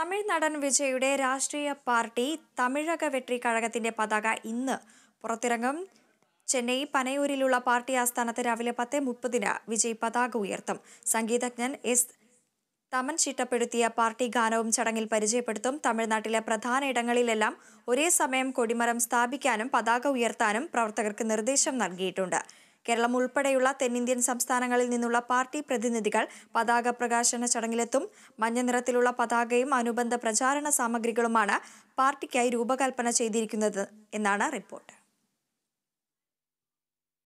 തമിഴ് നടൻ വിജയുടെ രാഷ്ട്രീയ പാർട്ടി തമിഴക വെട്രി കഴകത്തിന്റെ പതാക ഇന്ന് പുറത്തിറങ്ങും ചെന്നൈ പനയൂരിലുള്ള പാർട്ടി ആസ്ഥാനത്ത് രാവിലെ പത്ത് മുപ്പതിന് വിജയ് പതാക ഉയർത്തും സംഗീതജ്ഞൻ എസ് തമൻ ചിട്ടപ്പെടുത്തിയ പാർട്ടി ഗാനവും ചടങ്ങിൽ പരിചയപ്പെടുത്തും തമിഴ്നാട്ടിലെ പ്രധാന ഇടങ്ങളിലെല്ലാം ഒരേ സമയം കൊടിമരം സ്ഥാപിക്കാനും പതാക ഉയർത്താനും പ്രവർത്തകർക്ക് നിർദ്ദേശം നൽകിയിട്ടുണ്ട് കേരളം ഉൾപ്പെടെയുള്ള തെന്നിന്ത്യൻ സംസ്ഥാനങ്ങളിൽ നിന്നുള്ള പാർട്ടി പ്രതിനിധികൾ പതാക പ്രകാശന ചടങ്ങിലെത്തും മഞ്ഞ നിറത്തിലുള്ള പതാകയും അനുബന്ധ പ്രചാരണ സാമഗ്രികളുമാണ് പാർട്ടിക്കായി രൂപകൽപ്പന ചെയ്തിരിക്കുന്നത് എന്നാണ് റിപ്പോർട്ട്